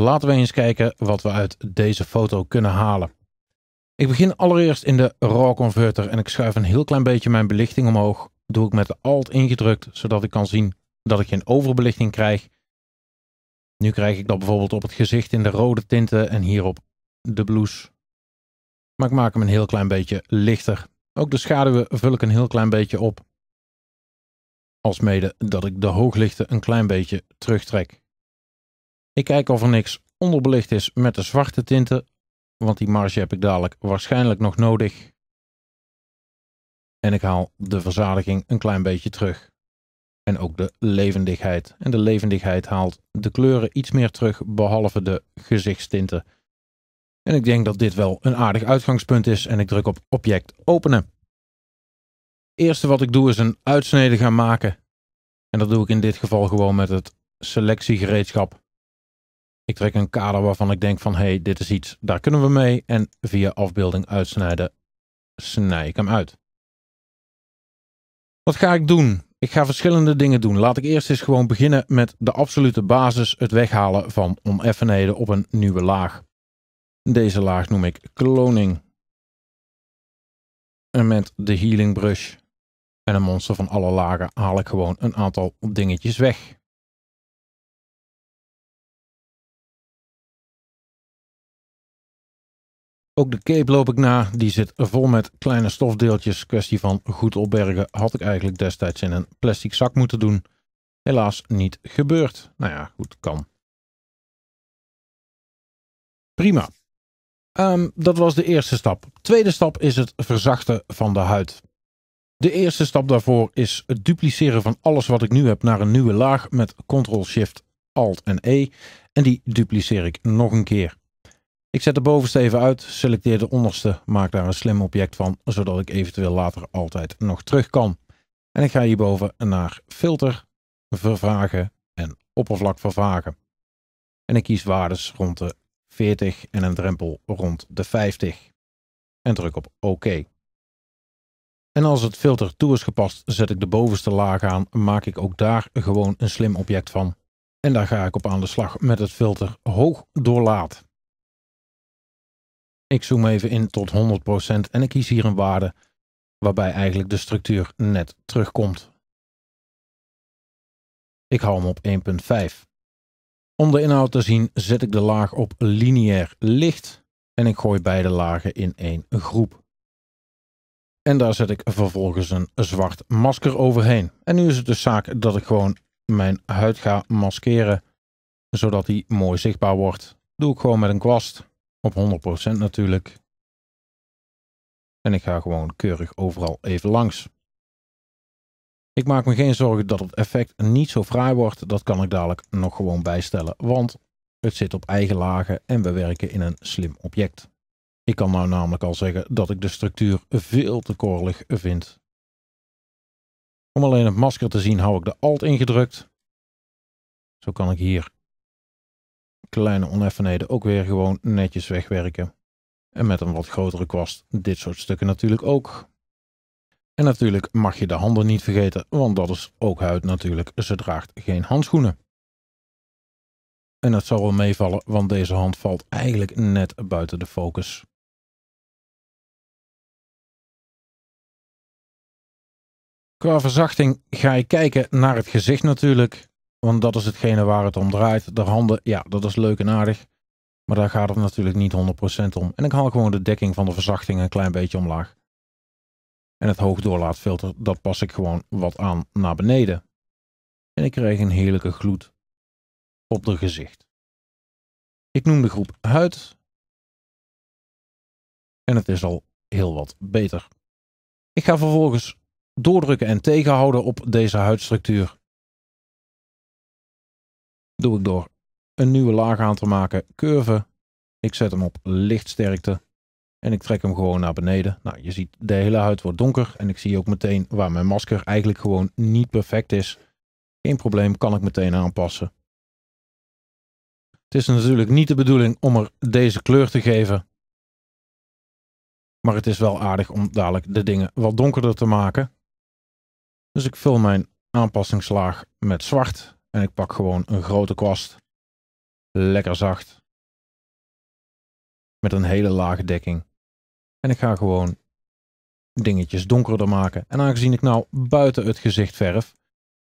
Laten we eens kijken wat we uit deze foto kunnen halen. Ik begin allereerst in de RAW converter en ik schuif een heel klein beetje mijn belichting omhoog. Doe ik met de Alt ingedrukt, zodat ik kan zien dat ik geen overbelichting krijg. Nu krijg ik dat bijvoorbeeld op het gezicht in de rode tinten en hier op de blouse. Maar ik maak hem een heel klein beetje lichter. Ook de schaduwen vul ik een heel klein beetje op. Alsmede dat ik de hooglichten een klein beetje terugtrek. Ik kijk of er niks onderbelicht is met de zwarte tinten, want die marge heb ik dadelijk waarschijnlijk nog nodig. En ik haal de verzadiging een klein beetje terug. En ook de levendigheid. En de levendigheid haalt de kleuren iets meer terug, behalve de gezichtstinten. En ik denk dat dit wel een aardig uitgangspunt is en ik druk op object openen. Het eerste wat ik doe is een uitsnede gaan maken. En dat doe ik in dit geval gewoon met het selectiegereedschap. Ik trek een kader waarvan ik denk van hé, hey, dit is iets, daar kunnen we mee. En via afbeelding uitsnijden, snij ik hem uit. Wat ga ik doen? Ik ga verschillende dingen doen. Laat ik eerst eens gewoon beginnen met de absolute basis, het weghalen van oneffenheden op een nieuwe laag. Deze laag noem ik kloning. En met de healing brush en een monster van alle lagen haal ik gewoon een aantal dingetjes weg. Ook de cape loop ik na. Die zit vol met kleine stofdeeltjes. Kwestie van goed opbergen had ik eigenlijk destijds in een plastic zak moeten doen. Helaas niet gebeurd. Nou ja, goed, kan. Prima. Ehm, dat was de eerste stap. Tweede stap is het verzachten van de huid. De eerste stap daarvoor is het dupliceren van alles wat ik nu heb naar een nieuwe laag met Ctrl-Shift-Alt en E. En die dupliceer ik nog een keer. Ik zet de bovenste even uit, selecteer de onderste, maak daar een slim object van, zodat ik eventueel later altijd nog terug kan. En ik ga hierboven naar filter, vervagen en oppervlak vervagen. En ik kies waardes rond de 40 en een drempel rond de 50. En druk op OK. En als het filter toe is gepast, zet ik de bovenste laag aan, maak ik ook daar gewoon een slim object van. En daar ga ik op aan de slag met het filter hoog doorlaat. Ik zoom even in tot 100% en ik kies hier een waarde waarbij eigenlijk de structuur net terugkomt. Ik hou hem op 1.5. Om de inhoud te zien zet ik de laag op lineair licht en ik gooi beide lagen in één groep. En daar zet ik vervolgens een zwart masker overheen. En nu is het dus zaak dat ik gewoon mijn huid ga maskeren, zodat die mooi zichtbaar wordt. doe ik gewoon met een kwast. Op 100% natuurlijk. En ik ga gewoon keurig overal even langs. Ik maak me geen zorgen dat het effect niet zo fraai wordt. Dat kan ik dadelijk nog gewoon bijstellen, want het zit op eigen lagen en we werken in een slim object. Ik kan nou namelijk al zeggen dat ik de structuur veel te korrelig vind. Om alleen het masker te zien hou ik de Alt ingedrukt. Zo kan ik hier kleine oneffenheden ook weer gewoon netjes wegwerken. En met een wat grotere kwast dit soort stukken natuurlijk ook. En natuurlijk mag je de handen niet vergeten, want dat is ook huid natuurlijk. Ze draagt geen handschoenen. En het zal wel meevallen, want deze hand valt eigenlijk net buiten de focus. Qua verzachting ga je kijken naar het gezicht natuurlijk. Want dat is hetgene waar het om draait. De handen, ja, dat is leuk en aardig. Maar daar gaat het natuurlijk niet 100% om. En ik haal gewoon de dekking van de verzachting een klein beetje omlaag. En het hoogdoorlaatfilter, dat pas ik gewoon wat aan naar beneden. En ik krijg een heerlijke gloed op de gezicht. Ik noem de groep huid. En het is al heel wat beter. Ik ga vervolgens doordrukken en tegenhouden op deze huidstructuur doe ik door een nieuwe laag aan te maken, curve. Ik zet hem op lichtsterkte en ik trek hem gewoon naar beneden. Nou, je ziet de hele huid wordt donker en ik zie ook meteen waar mijn masker eigenlijk gewoon niet perfect is. Geen probleem, kan ik meteen aanpassen. Het is natuurlijk niet de bedoeling om er deze kleur te geven. Maar het is wel aardig om dadelijk de dingen wat donkerder te maken. Dus ik vul mijn aanpassingslaag met zwart. En ik pak gewoon een grote kwast. Lekker zacht. Met een hele lage dekking. En ik ga gewoon dingetjes donkerder maken. En aangezien ik nou buiten het gezicht verf,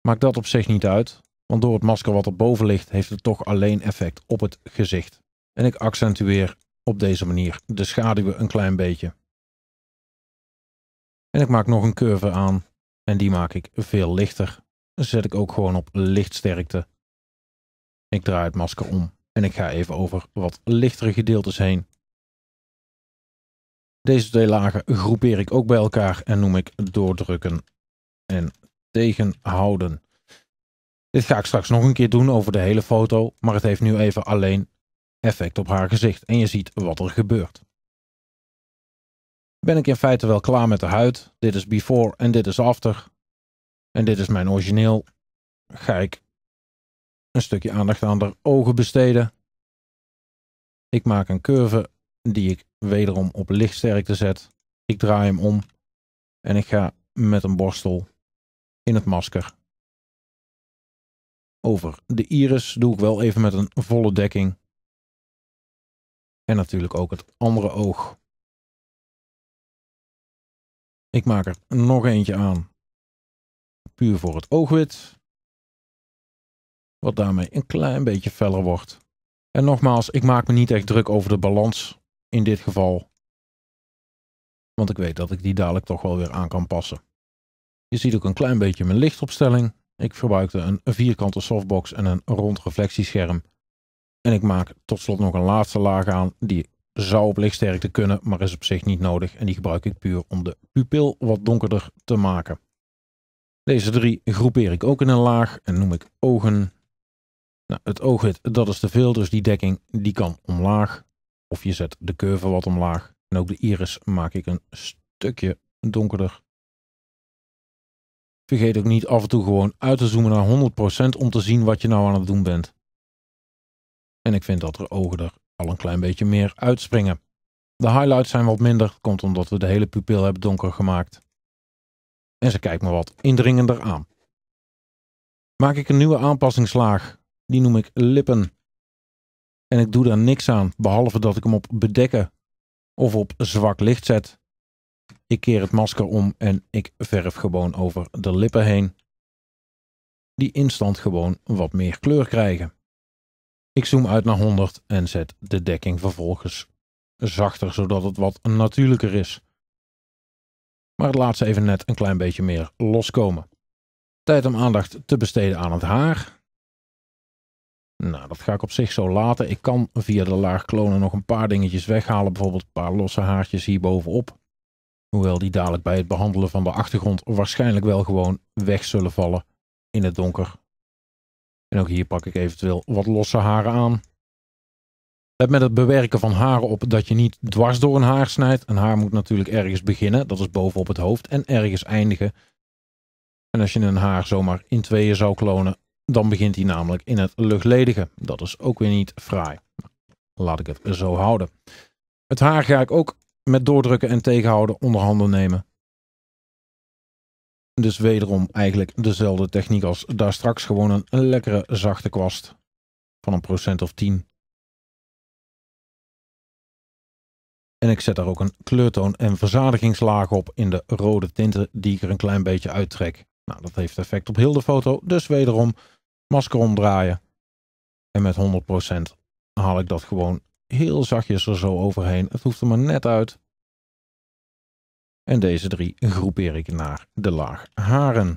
maakt dat op zich niet uit. Want door het masker wat erboven ligt, heeft het toch alleen effect op het gezicht. En ik accentueer op deze manier de schaduwen een klein beetje. En ik maak nog een curve aan en die maak ik veel lichter zet ik ook gewoon op lichtsterkte. Ik draai het masker om en ik ga even over wat lichtere gedeeltes heen. Deze twee lagen groepeer ik ook bij elkaar en noem ik doordrukken en tegenhouden. Dit ga ik straks nog een keer doen over de hele foto, maar het heeft nu even alleen effect op haar gezicht en je ziet wat er gebeurt. Ben ik in feite wel klaar met de huid. Dit is before en dit is after. En dit is mijn origineel. Ga ik een stukje aandacht aan de ogen besteden. Ik maak een curve die ik wederom op lichtsterkte zet. Ik draai hem om en ik ga met een borstel in het masker. Over de iris doe ik wel even met een volle dekking. En natuurlijk ook het andere oog. Ik maak er nog eentje aan. Puur voor het oogwit. Wat daarmee een klein beetje feller wordt. En nogmaals, ik maak me niet echt druk over de balans in dit geval. Want ik weet dat ik die dadelijk toch wel weer aan kan passen. Je ziet ook een klein beetje mijn lichtopstelling. Ik gebruikte een vierkante softbox en een rond reflectiescherm. En ik maak tot slot nog een laatste laag aan. Die zou op lichtsterkte kunnen, maar is op zich niet nodig. En die gebruik ik puur om de pupil wat donkerder te maken. Deze drie groepeer ik ook in een laag en noem ik ogen. Nou, het ooghit, dat is te veel, dus die dekking die kan omlaag. Of je zet de curve wat omlaag. En ook de iris maak ik een stukje donkerder. Vergeet ook niet af en toe gewoon uit te zoomen naar 100% om te zien wat je nou aan het doen bent. En ik vind dat de ogen er al een klein beetje meer uitspringen. De highlights zijn wat minder, komt omdat we de hele pupil hebben donker gemaakt en ze kijkt me wat indringender aan. Maak ik een nieuwe aanpassingslaag, die noem ik lippen. En ik doe daar niks aan, behalve dat ik hem op bedekken of op zwak licht zet. Ik keer het masker om en ik verf gewoon over de lippen heen, die instant gewoon wat meer kleur krijgen. Ik zoom uit naar 100 en zet de dekking vervolgens zachter, zodat het wat natuurlijker is maar het laat ze even net een klein beetje meer loskomen. Tijd om aandacht te besteden aan het haar. Nou, dat ga ik op zich zo laten. Ik kan via de laag klonen nog een paar dingetjes weghalen, bijvoorbeeld een paar losse haartjes hierbovenop. Hoewel die dadelijk bij het behandelen van de achtergrond waarschijnlijk wel gewoon weg zullen vallen in het donker. En ook hier pak ik eventueel wat losse haren aan. Let met het bewerken van haren op dat je niet dwars door een haar snijdt. Een haar moet natuurlijk ergens beginnen, dat is bovenop het hoofd, en ergens eindigen. En als je een haar zomaar in tweeën zou klonen, dan begint hij namelijk in het luchtledige. Dat is ook weer niet fraai. Laat ik het zo houden. Het haar ga ik ook met doordrukken en tegenhouden onderhanden nemen. Dus wederom eigenlijk dezelfde techniek als daar straks gewoon een lekkere zachte kwast van een procent of 10. En ik zet daar ook een kleurtoon en verzadigingslaag op in de rode tinten die ik er een klein beetje uittrek. Nou, dat heeft effect op heel de foto, dus wederom masker omdraaien. En met 100% haal ik dat gewoon heel zachtjes er zo overheen. Het hoeft er maar net uit. En deze drie groepeer ik naar de laag haren.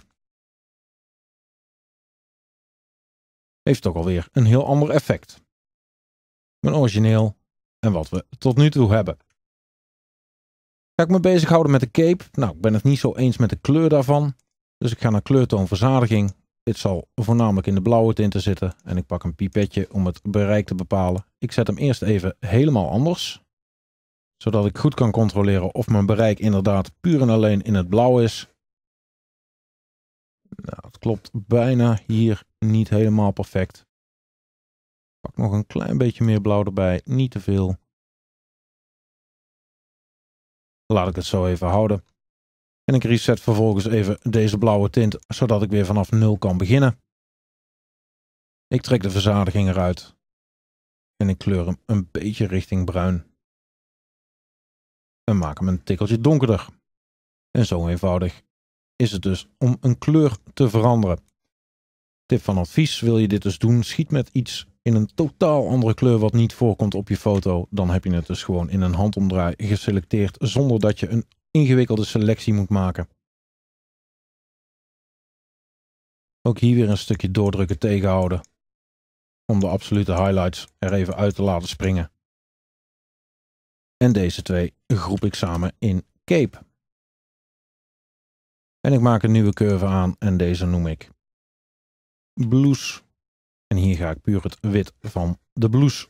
Heeft ook alweer een heel ander effect. Mijn origineel en wat we tot nu toe hebben. Ga ik me bezighouden met de cape? Nou, ik ben het niet zo eens met de kleur daarvan. Dus ik ga naar kleurtoonverzadiging. Dit zal voornamelijk in de blauwe tinten zitten. En ik pak een pipetje om het bereik te bepalen. Ik zet hem eerst even helemaal anders. Zodat ik goed kan controleren of mijn bereik inderdaad puur en alleen in het blauw is. Nou, het klopt bijna hier niet helemaal perfect. Pak nog een klein beetje meer blauw erbij. Niet te veel. Laat ik het zo even houden. En ik reset vervolgens even deze blauwe tint, zodat ik weer vanaf nul kan beginnen. Ik trek de verzadiging eruit. En ik kleur hem een beetje richting bruin. En maak hem een tikkeltje donkerder. En zo eenvoudig is het dus om een kleur te veranderen. Tip van advies, wil je dit dus doen, schiet met iets in een totaal andere kleur wat niet voorkomt op je foto, dan heb je het dus gewoon in een handomdraai geselecteerd zonder dat je een ingewikkelde selectie moet maken. Ook hier weer een stukje doordrukken tegenhouden om de absolute highlights er even uit te laten springen. En deze twee groep ik samen in Cape. En ik maak een nieuwe curve aan en deze noem ik Blues. En hier ga ik puur het wit van de blouse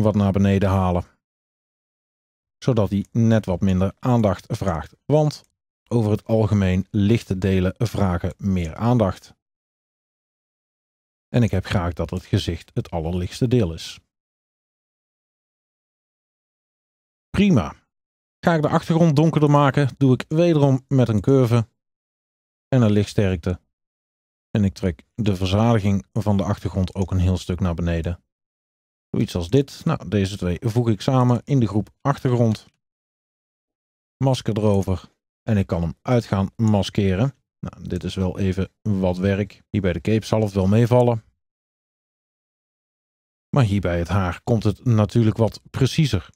wat naar beneden halen. Zodat die net wat minder aandacht vraagt. Want over het algemeen lichte delen vragen meer aandacht. En ik heb graag dat het gezicht het allerlichtste deel is. Prima. Ga ik de achtergrond donkerder maken, doe ik wederom met een curve en een lichtsterkte en ik trek de verzadiging van de achtergrond ook een heel stuk naar beneden. Zoiets als dit. Nou, deze twee voeg ik samen in de groep achtergrond. Masker erover. En ik kan hem uit gaan maskeren. Nou, dit is wel even wat werk. Hier bij de cape zal het wel meevallen. Maar hier bij het haar komt het natuurlijk wat preciezer.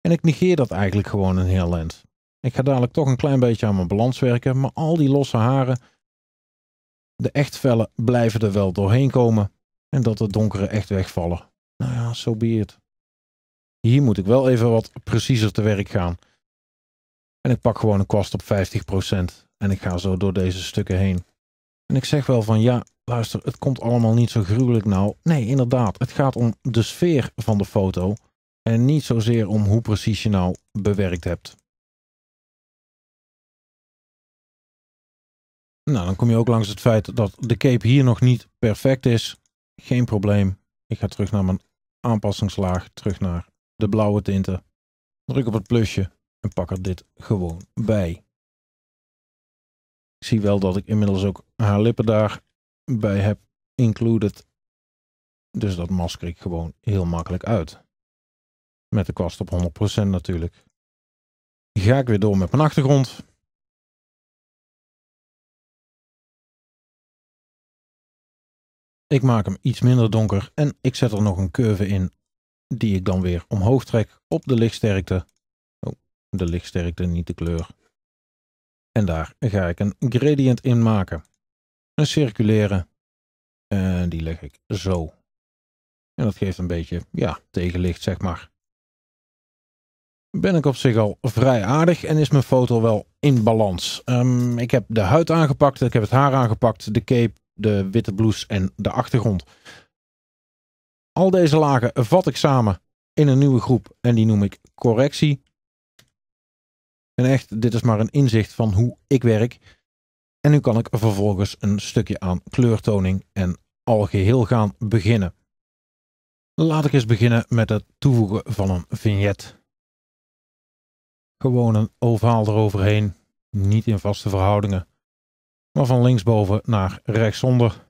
En ik negeer dat eigenlijk gewoon een heel land. Ik ga dadelijk toch een klein beetje aan mijn balans werken, maar al die losse haren de echt vellen blijven er wel doorheen komen en dat de donkere echt wegvallen. Nou ja, zo so be Hier moet ik wel even wat preciezer te werk gaan. En ik pak gewoon een kwast op 50% en ik ga zo door deze stukken heen. En ik zeg wel van ja, luister, het komt allemaal niet zo gruwelijk nou. Nee, inderdaad, het gaat om de sfeer van de foto en niet zozeer om hoe precies je nou bewerkt hebt. Nou, dan kom je ook langs het feit dat de cape hier nog niet perfect is. Geen probleem. Ik ga terug naar mijn aanpassingslaag, terug naar de blauwe tinten. Druk op het plusje en pak er dit gewoon bij. Ik zie wel dat ik inmiddels ook haar lippen daarbij heb included. Dus dat masker ik gewoon heel makkelijk uit. Met de kwast op 100% natuurlijk. Ga ik weer door met mijn achtergrond. Ik maak hem iets minder donker en ik zet er nog een curve in die ik dan weer omhoog trek op de lichtsterkte. Oh, de lichtsterkte, niet de kleur. En daar ga ik een gradient in maken. Een circulaire. En eh, die leg ik zo. En dat geeft een beetje, ja, tegenlicht zeg maar. Ben ik op zich al vrij aardig en is mijn foto wel in balans. Ehm, ik heb de huid aangepakt, ik heb het haar aangepakt, de cape de witte blouse en de achtergrond. Al deze lagen vat ik samen in een nieuwe groep en die noem ik correctie. En echt, dit is maar een inzicht van hoe ik werk. En nu kan ik vervolgens een stukje aan kleurtoning en algeheel gaan beginnen. Laat ik eens beginnen met het toevoegen van een vignet. Gewoon een ovaal eroverheen, niet in vaste verhoudingen. Maar van linksboven naar rechtsonder.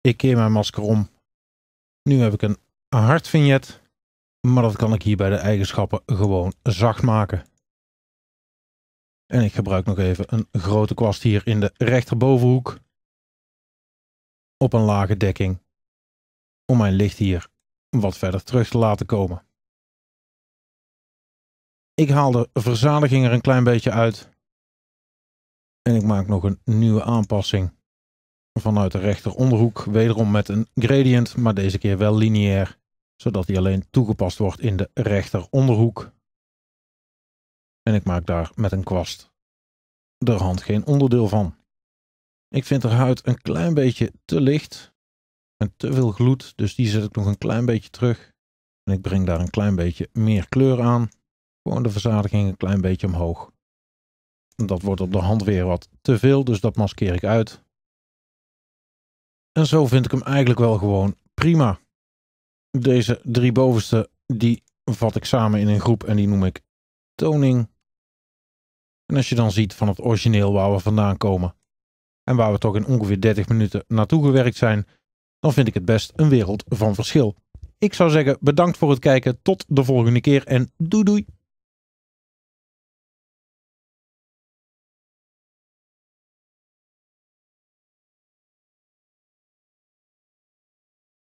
Ik keer mijn masker om. Nu heb ik een hard vignet. Maar dat kan ik hier bij de eigenschappen gewoon zacht maken. En ik gebruik nog even een grote kwast hier in de rechterbovenhoek. Op een lage dekking. Om mijn licht hier wat verder terug te laten komen. Ik haal de verzadiging er een klein beetje uit. En ik maak nog een nieuwe aanpassing vanuit de rechter onderhoek. Wederom met een gradient, maar deze keer wel lineair. Zodat die alleen toegepast wordt in de rechteronderhoek. En ik maak daar met een kwast de hand geen onderdeel van. Ik vind de huid een klein beetje te licht en te veel gloed, dus die zet ik nog een klein beetje terug. En ik breng daar een klein beetje meer kleur aan. Gewoon de verzadiging een klein beetje omhoog. Dat wordt op de hand weer wat te veel, dus dat maskeer ik uit. En zo vind ik hem eigenlijk wel gewoon prima. Deze drie bovenste, die vat ik samen in een groep en die noem ik toning. En als je dan ziet van het origineel waar we vandaan komen en waar we toch in ongeveer 30 minuten naartoe gewerkt zijn, dan vind ik het best een wereld van verschil. Ik zou zeggen bedankt voor het kijken, tot de volgende keer en doei doei!